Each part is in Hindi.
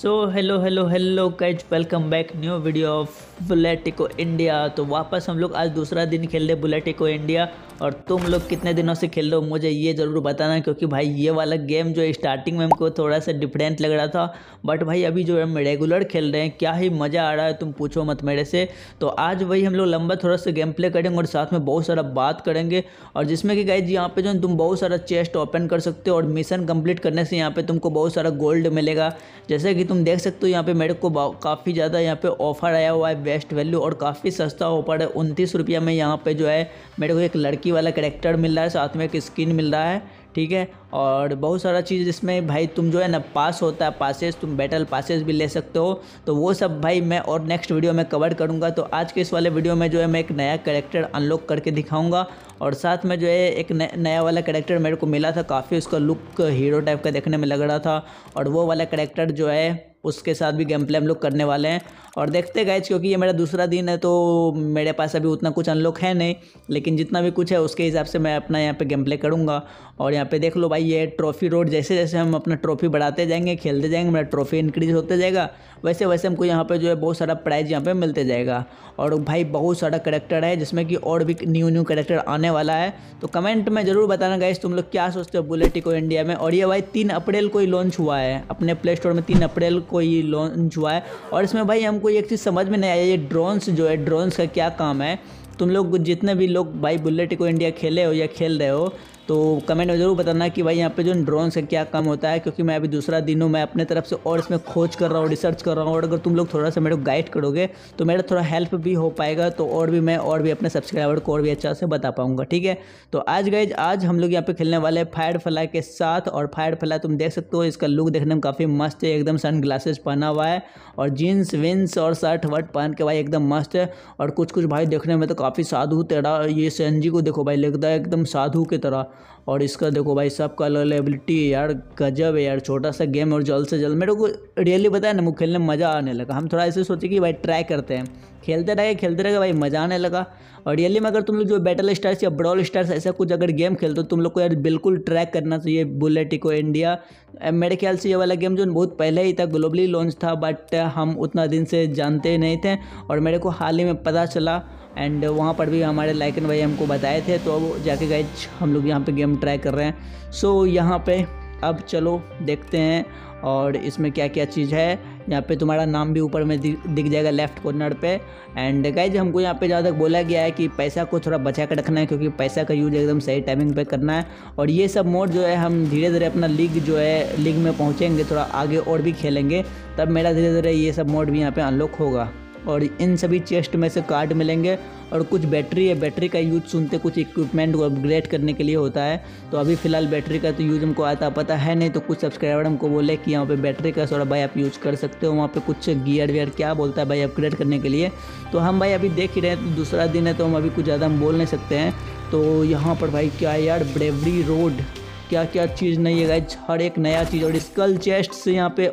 so hello hello hello catch welcome back new video of बुलेटिको इंडिया तो वापस हम लोग आज दूसरा दिन खेल रहे बुलेटिको इंडिया और तुम लोग कितने दिनों से खेल रहे हो मुझे ये ज़रूर बताना क्योंकि भाई ये वाला गेम जो स्टार्टिंग में हमको थोड़ा सा डिफरेंट लग रहा था बट भाई अभी जो हम रेगुलर खेल रहे हैं क्या ही मज़ा आ रहा है तुम पूछो मत मेरे से तो आज वही हम लोग लंबा थोड़ा सा गेम प्ले करेंगे और साथ में बहुत सारा बात करेंगे और जिसमें कि गाइज यहाँ पे जो तुम बहुत सारा चेस्ट ओपन कर सकते हो और मिशन कम्प्लीट करने से यहाँ पर तुमको बहुत सारा गोल्ड मिलेगा जैसे कि कि तुम देख सकते हो यहाँ पे मेरे को काफ़ी ज़्यादा यहाँ पे ऑफ़र आया हुआ है बेस्ट वैल्यू और काफ़ी सस्ता ऑफर है उनतीस रुपया में यहाँ पे जो है मेरे को एक लड़की वाला करेक्टर मिल रहा है साथ में एक स्किन मिल रहा है ठीक है और बहुत सारा चीज़ जिसमें भाई तुम जो है ना पास होता है पासेस तुम बैटल पासेस भी ले सकते हो तो वो सब भाई मैं और नेक्स्ट वीडियो में कवर करूँगा तो आज के इस वाले वीडियो में जो है मैं एक नया करेक्टर अनलॉक करके दिखाऊँगा और साथ में जो है एक नया वाला करेक्टर मेरे को मिला था काफ़ी उसका लुक हीरो टाइप का देखने में लग रहा था और वो वाला करेक्टर जो है उसके साथ भी गेम प्ले हम लोग करने वाले हैं और देखते गए क्योंकि ये मेरा दूसरा दिन है तो मेरे पास अभी उतना कुछ अनलॉक है नहीं लेकिन जितना भी कुछ है उसके हिसाब से मैं अपना यहाँ पे गेम प्ले करूँगा और यहाँ पे देख लो भाई ये ट्रॉफी रोड जैसे जैसे हम अपना ट्रॉफी बढ़ाते जाएंगे खेलते जाएंगे मेरा ट्रॉफी इंक्रीज होते जाएगा वैसे वैसे हमको यहाँ पर जो है बहुत सारा प्राइज़ यहाँ पर मिलते जाएगा और भाई बहुत सारा करेक्टर है जिसमें कि और भी न्यू न्यू करेक्टर आने वाला है तो कमेंट में ज़रूर बताना गाइस तुम लोग क्या सोचते हो बुलेटिको इंडिया में और ये भाई तीन अप्रैल को ही लॉन्च हुआ है अपने प्ले स्टोर में तीन अप्रैल को ही लॉन्च हुआ है और इसमें भाई हमको एक चीज़ समझ में नहीं आई ये ड्रोन्स जो है ड्रोन्स का क्या काम है तुम लोग जितने भी लोग भाई बुलेट को इंडिया खेले हो या खेल रहे हो तो कमेंट में ज़रूर बताना कि भाई यहाँ पे जो ड्रोन से क्या कम होता है क्योंकि मैं अभी दूसरा दिन हूँ मैं अपने तरफ से और इसमें खोज कर रहा हूँ रिसर्च कर रहा हूँ और अगर तुम लोग थोड़ा सा मेरे को गाइड करोगे तो मेरा थोड़ा हेल्प भी हो पाएगा तो और भी मैं और भी अपने सब्सक्राइबर को और भी अच्छा से बता पाऊँगा ठीक है तो आज गए आज हम लोग यहाँ पर खेलने वाले हैं फायर फ्लाई के साथ और फायर फ्लाई तुम देख सकते हो इसका लुक देखने में काफ़ी मस्त है एकदम सन ग्लासेस पहना हुआ है और जीन्स विन्स और शर्ट वर्ट पहन के भाई एकदम मस्त है और कुछ कुछ भाई देखने में तो काफ़ी साधु तेरा ये सी को देखो भाई लगता है एकदम साधु की तरह और इसका देखो भाई सबका अवेलेबिलिटी यार गजब है यार छोटा सा गेम और जल्द से जल्द मेरे को रियली बताया ना मुझे खेलने में मज़ा आने लगा हम थोड़ा ऐसे सोचे कि भाई ट्राई करते हैं खेलते रहे खेलते रहे भाई मज़ा आने लगा और रियली में अगर तुम लोग जो बैटल स्टार्स या ब्रॉल स्टार्स ऐसा कुछ अगर गेम खेलते हो तुम लोग को यार बिल्कुल ट्रैक करना चाहिए बुलेट इको इंडिया मेरे ख्याल से ये वाला गेम जो बहुत पहले ही था ग्लोबली लॉन्च था बट हम उतना दिन से जानते नहीं थे और मेरे को हाल ही में पता चला एंड वहाँ पर भी हमारे लाइकन भाई हमको बताए थे तो अब जाके गए हम लोग यहाँ पे गेम ट्राई कर रहे हैं सो so, यहाँ पे अब चलो देखते हैं और इसमें क्या क्या चीज़ है यहाँ पे तुम्हारा नाम भी ऊपर में दिख जाएगा लेफ्ट कॉर्नर पे एंड गाइज हमको यहाँ पे ज़्यादा बोला गया है कि पैसा को थोड़ा बचा कर रखना है क्योंकि पैसा का यूज एकदम सही टाइमिंग पे करना है और ये सब मोड जो है हम धीरे धीरे अपना लीग जो है लीग में पहुँचेंगे थोड़ा आगे और भी खेलेंगे तब मेरा धीरे धीरे ये सब मोड भी यहाँ पर अनलॉक होगा और इन सभी चेस्ट में से कार्ड मिलेंगे और कुछ बैटरी है बैटरी का यूज सुनते कुछ इक्विपमेंट को अपग्रेड करने के लिए होता है तो अभी फ़िलहाल बैटरी का तो यूज़ हमको आता पता है नहीं तो कुछ सब्सक्राइबर हमको बोले कि यहाँ पे बैटरी का थोड़ा भाई आप यूज़ कर सकते हो वहाँ पे कुछ गियर वियर क्या बोलता है भाई अपग्रेड करने के लिए तो हम भाई अभी देख ही रहे हैं तो दूसरा दिन है तो हम अभी कुछ ज़्यादा हम बोल नहीं सकते हैं तो यहाँ पर भाई क्या यार ब्रेवरी रोड क्या क्या चीज़ नहीं है गाइज हर एक नया चीज़ और स्कल चेस्ट से यहाँ पे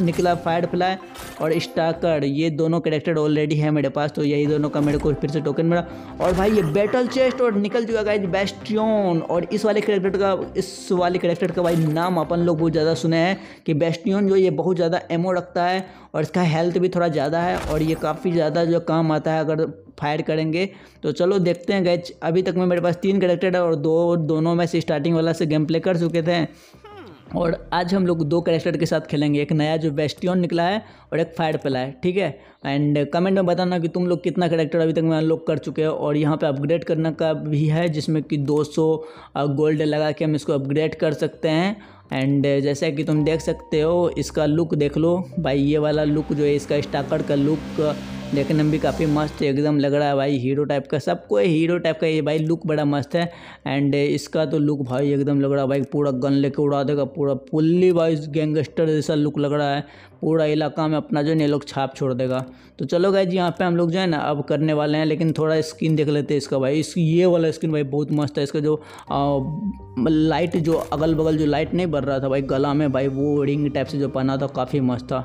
निकला फायर फ्लाई और स्टाकर ये दोनों करेक्टर ऑलरेडी है मेरे पास तो यही दोनों का मेरे को फिर से टोकन मिला और भाई ये बैटल चेस्ट और निकल चुका गाइज बेस्टियन और इस वाले करेक्टर का इस वाले करेक्टर का भाई नाम अपन लोग बहुत ज़्यादा सुने हैं कि बेस्टियन जो ये बहुत ज़्यादा एमो रखता है और इसका हेल्थ भी थोड़ा ज़्यादा है और ये काफ़ी ज़्यादा जो काम आता है अगर फायर करेंगे तो चलो देखते हैं गैच अभी तक में मेरे पास तीन करेक्टर है और दो दोनों में से स्टार्टिंग वाला से गेम प्ले कर चुके थे और आज हम लोग दो कैरेक्टर के साथ खेलेंगे एक नया जो वेस्टियन निकला है और एक फायर पेला है ठीक है एंड कमेंट में बताना कि तुम लोग कितना कैरेक्टर अभी तक में अनलॉक कर चुके हो और यहाँ पे अपग्रेड करने का भी है जिसमें कि 200 गोल्ड लगा के हम इसको अपग्रेड कर सकते हैं एंड जैसे कि तुम देख सकते हो इसका लुक देख लो भाई ये वाला लुक जो है इसका स्टाकर का लुक देखने में भी काफ़ी मस्त एकदम लग रहा है भाई हीरो टाइप का सबको हीरो टाइप का ये भाई लुक बड़ा मस्त है एंड इसका तो लुक भाई एकदम लग रहा है भाई पूरा गन लेके उड़ा देगा पूरा फुल्ली भाई गैंगस्टर जैसा लुक लग रहा है पूरा इलाका में अपना जो है लोग छाप छोड़ देगा तो चलो जी यहाँ पे हम लोग जो है ना अब करने वाले हैं लेकिन थोड़ा स्किन देख लेते हैं इसका भाई इस ये वाला स्किन भाई बहुत मस्त है इसका जो आ, लाइट जो अगल बगल जो लाइट नहीं बढ़ रहा था भाई गला में भाई वो रिंग टाइप से जो पहना था काफ़ी मस्त था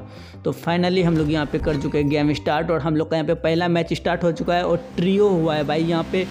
तो फाइनली हम लोग यहाँ पे कर चुके हैं गेम स्टार्ट और हम लोग का यहाँ पे पहला मैच स्टार्ट हो चुका है और ट्रियो हुआ है भाई यहाँ पे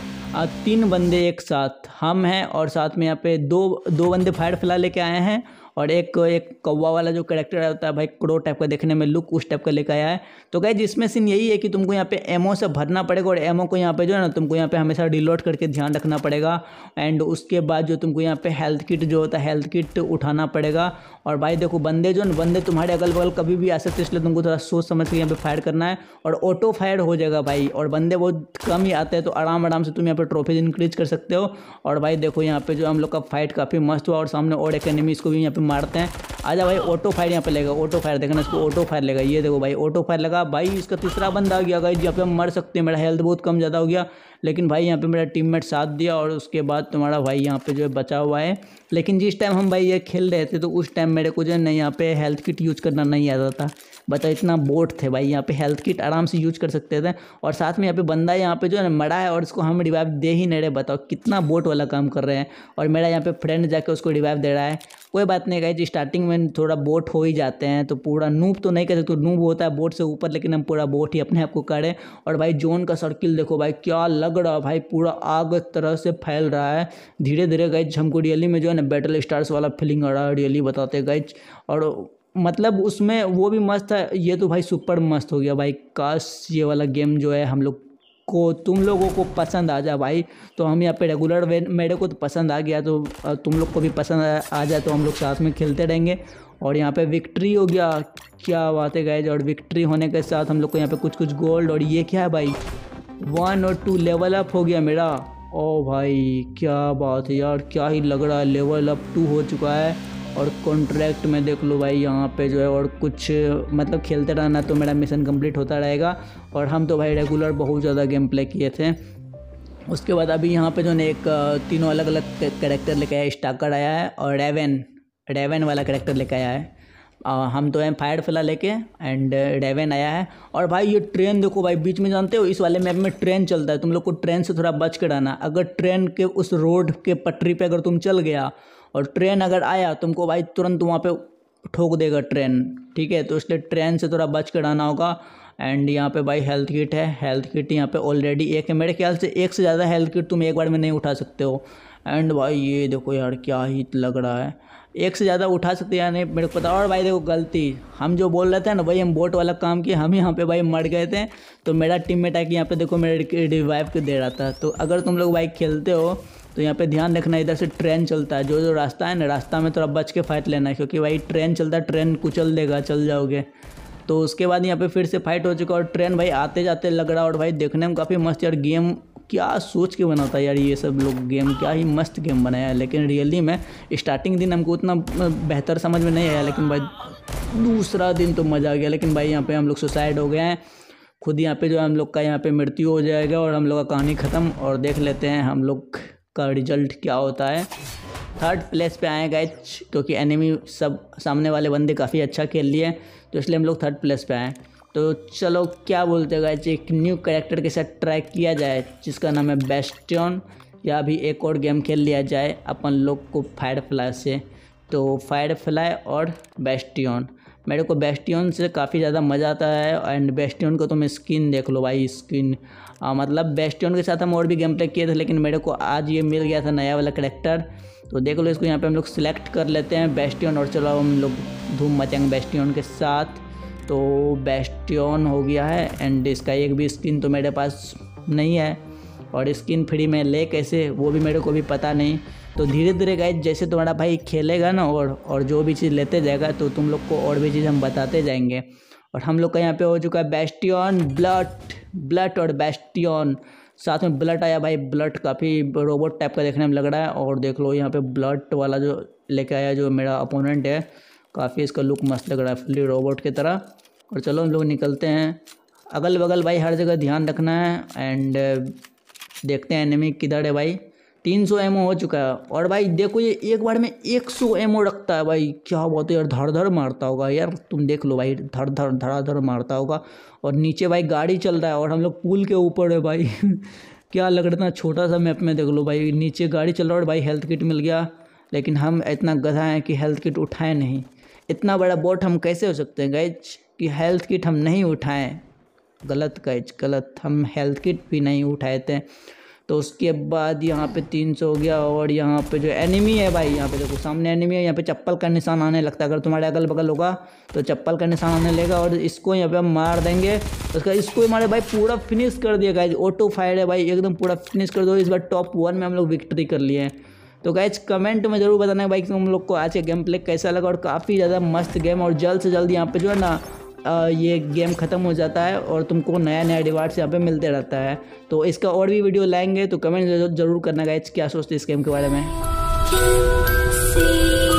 तीन बंदे एक साथ हम हैं और साथ में यहाँ पे दो दो बंदे फायर फ्लाई लेके आए हैं और एक एक कौवा वाला जो करेक्टर होता है भाई क्रो टाइप का देखने में लुक उस टाइप का लेकर आया है तो गए जिसमें सीन यही है कि तुमको यहाँ पे एमओ से भरना पड़ेगा और एमओ को यहाँ पे जो है ना तुमको यहाँ पे हमेशा रिलोड करके ध्यान रखना पड़ेगा एंड उसके बाद जो तुमको यहाँ पे हेल्थ किट जो होता है हेल्थ किट उठाना पड़ेगा और भाई देखो बंदे जो ना बंदे तुम्हारे अगल बगल कभी भी आ सकते इसलिए तुमको थोड़ा सोच समझ के यहाँ पे फायर करना है और ऑटो फायर हो जाएगा भाई और बंदे बहुत कम ही आते हैं तो आराम आराम से तुम यहाँ पर ट्रॉफीज इंक्रीज कर सकते हो और भाई देखो यहाँ पे जो हम लोग का फाइट काफ़ी मस्त हुआ और सामने और एक एनिमी इसको भी यहाँ पे मारते हैं आजा भाई ऑटो फायर यहाँ पे लेगा ऑटो फायर देखना इसको ऑटो फायर लेगा ये देखो भाई ऑटो फायर लगा भाई इसका तीसरा बंदा आ गया गई यहाँ पे हम मर सकते हैं मेरा हेल्थ बहुत कम ज़्यादा हो गया लेकिन भाई यहाँ पे मेरा टीममेट साथ दिया और उसके बाद तुम्हारा भाई यहाँ पे जो है बचा हुआ है लेकिन जिस टाइम हम भाई ये खेल रहे थे तो उस टाइम मेरे को जो है ना यहाँ पे हेल्थ किट यूज़ करना नहीं आता था बचा इतना बोट थे भाई यहाँ पे हेल्थ किट आराम से यूज कर सकते थे और साथ में यहाँ पे बंदा यहाँ पे जो है मरा है और इसको हम रिवाइव दे ही नहीं रहे बताओ कितना बोट वाला काम कर रहे हैं और मेरा यहाँ पे फ्रेंड जाके उसको रिवाइव दे रहा है कोई बात नहीं जी स्टार्टिंग में थोड़ा बोट हो ही जाते हैं तो पूरा नूब तो नहीं कह सकते तो नूब होता है बोट से ऊपर लेकिन हम पूरा बोट ही अपने आप को करें और भाई जोन का सर्किल देखो भाई क्या लग लग रहा है भाई पूरा आग तरह से फैल रहा है धीरे धीरे गए हमको रियली में जो है ना बैटल स्टार्स वाला फीलिंग आ रहा है रियली बताते गए और मतलब उसमें वो भी मस्त है ये तो भाई सुपर मस्त हो गया भाई काश ये वाला गेम जो है हम लोग को तुम लोगों को पसंद आ जाए भाई तो हम यहाँ पे रेगुलर वे मेरे को तो पसंद आ गया तो तुम लोग को भी पसंद आ जाए तो हम लोग साथ में खेलते रहेंगे और यहाँ पे विक्ट्री हो गया क्या बात है गए और विक्ट्री होने के साथ हम लोग को यहाँ पे कुछ कुछ गोल्ड और ये क्या है भाई वन और टू लेवल अप हो गया मेरा ओ भाई क्या बात है यार क्या ही लग रहा है लेवल अप टू हो चुका है और कॉन्ट्रैक्ट में देख लो भाई यहाँ पे जो है और कुछ मतलब खेलते रहना तो मेरा मिशन कंप्लीट होता रहेगा और हम तो भाई रेगुलर बहुत ज़्यादा गेम प्ले किए थे उसके बाद अभी यहाँ पे जो ने एक तीनों अलग अलग कैरेक्टर लेके आया स्टाकर आया है और रेवन रेवन वाला करेक्टर लेके आया है हम तो हैं फायर फिला लेके एंड डेवन uh, आया है और भाई ये ट्रेन देखो भाई बीच में जानते हो इस वाले मैप में ट्रेन चलता है तुम लोग को ट्रेन से थोड़ा बच कर आना अगर ट्रेन के उस रोड के पटरी पे अगर तुम चल गया और ट्रेन अगर आया तुमको भाई तुरंत वहाँ पे ठोक देगा ट्रेन ठीक है तो इसलिए ट्रेन से थोड़ा बच कर आना होगा एंड यहाँ पे भाई हेल्थ किट है हेल्थ किट यहाँ पे ऑलरेडी एक है मेरे ख्याल से एक से ज़्यादा हेल्थ किट तुम एक बार में नहीं उठा सकते हो एंड भाई ये देखो यार क्या ही लग रहा है एक से ज़्यादा उठा सकते या नहीं मेरे को पता और भाई देखो गलती हम जो बोल रहे थे ना भाई हम बोट वाला काम किए हम यहाँ पे भाई मर गए थे तो मेरा टीम मेट आके यहाँ पे देखो मेरे रिवाइव के दे रहा था तो अगर तुम लोग भाई खेलते हो तो यहाँ पे ध्यान रखना इधर से ट्रेन चलता है जो जो रास्ता है ना रास्ता में थोड़ा बच के फाइट लेना है क्योंकि भाई ट्रेन चलता है ट्रेन कुचल देगा चल जाओगे तो उसके बाद यहाँ पे फिर से फाइट हो चुका और ट्रेन भाई आते जाते लग रहा और भाई देखने में काफ़ी मस्त यार गेम क्या सोच के बना था यार ये सब लोग गेम क्या ही मस्त गेम बनाया है लेकिन रियली में स्टार्टिंग दिन हमको उतना बेहतर समझ में नहीं आया लेकिन भाई दूसरा दिन तो मज़ा आ गया लेकिन भाई यहाँ पे हम लोग सुसाइड हो गए हैं खुद यहाँ पे जो हम लोग का यहाँ पे मृत्यु हो जाएगा और हम लोग का कहानी ख़त्म और देख लेते हैं हम लोग का रिजल्ट क्या होता है थर्ड प्लेस पे आए गए क्योंकि एनिमी सब सामने वाले बंदे काफ़ी अच्छा खेल लिए तो इसलिए हम लोग थर्ड प्लेस पे आए तो चलो क्या बोलते हैं जी एक न्यू करेक्टर के साथ ट्राई किया जाए जिसका नाम है बेस्टन या भी एक और गेम खेल लिया जाए अपन लोग को फायर फ्लाई से तो फायर फ्लाई और बेस्टियन मेरे को बेस्टियन से काफ़ी ज़्यादा मज़ा आता है एंड बेस्टियन को तुम तो स्किन देख लो भाई स्किन आ, मतलब बेस्टियन के साथ हम और भी गेम प्ले किए थे लेकिन मेरे को आज ये मिल गया था नया वाला करेक्टर तो देख लो इसको यहाँ पे हम लोग सिलेक्ट कर लेते हैं बेस्टियन और चलो हम लोग धूम मचाएंगे बेस्टियन के साथ तो बेस्टियन हो गया है एंड इसका एक भी स्किन तो मेरे पास नहीं है और स्किन फ्री में ले कैसे वो भी मेरे को भी पता नहीं तो धीरे धीरे गाइज जैसे तुम्हारा भाई खेलेगा ना और और जो भी चीज़ लेते जाएगा तो तुम लोग को और भी चीज़ हम बताते जाएंगे और हम लोग का यहाँ पे हो चुका है बेस्टियन ब्लट ब्लट और बेस्टियन साथ में ब्लट आया भाई ब्लड काफ़ी रोबोट टाइप का देखने में लग रहा है और देख लो यहाँ पे ब्लट वाला जो लेके आया जो मेरा अपोनेंट है काफ़ी इसका लुक मस्त लग रहा है फुल्ली रोबोट की तरह और चलो हम लोग निकलते हैं अगल बगल भाई हर जगह ध्यान रखना है एंड देखते हैं एनिमी किधर है भाई तीन सौ ओ हो चुका है और भाई देखो ये एक बार में एक सौ ओ रखता है भाई क्या बहुत यार धड़ धड़ मारता होगा यार तुम देख लो भाई धड़ धड़ धड़ मारता होगा और नीचे भाई गाड़ी चल रहा है और हम लोग पुल के ऊपर है भाई क्या लग रहा था छोटा सा मैप में देख लो भाई नीचे गाड़ी चल रहा है और भाई हेल्थ किट मिल गया लेकिन हम इतना गधा हैं कि हेल्थ किट उठाए नहीं इतना बड़ा बोट हम कैसे हो सकते हैं गैज कि हेल्थ किट हम नहीं उठाएं गलत गैज गलत हम हेल्थ किट भी नहीं उठाए थे तो उसके बाद यहाँ पे तीन सौ हो गया और यहाँ पे जो एनिमी है भाई यहाँ पे देखो सामने एनिमी है यहाँ पे चप्पल का निशान आने लगता है अगर तुम्हारे अगल बगल होगा तो चप्पल का निशान आने लगेगा और इसको यहाँ पे हम मार देंगे उसका इसको हमारे भाई पूरा फिनिश कर दिया गाइज ऑटो फायर है भाई एकदम पूरा फिनिश कर दो इस बार टॉप वन में हम लोग विक्ट्री कर लिए हैं तो गैच कमेंट में ज़रूर बताना भाई तुम लोग को आज का गेम प्ले कैसा लगा और काफ़ी ज़्यादा मस्त गेम और जल्द से जल्द यहाँ पर जो है ना ये गेम ख़त्म हो जाता है और तुमको नया नया रिवार्ड्स यहाँ पे मिलते रहता है तो इसका और भी वीडियो लाएंगे तो कमेंट ज़रूर करना गाइज क्या सोचते इस गेम के बारे में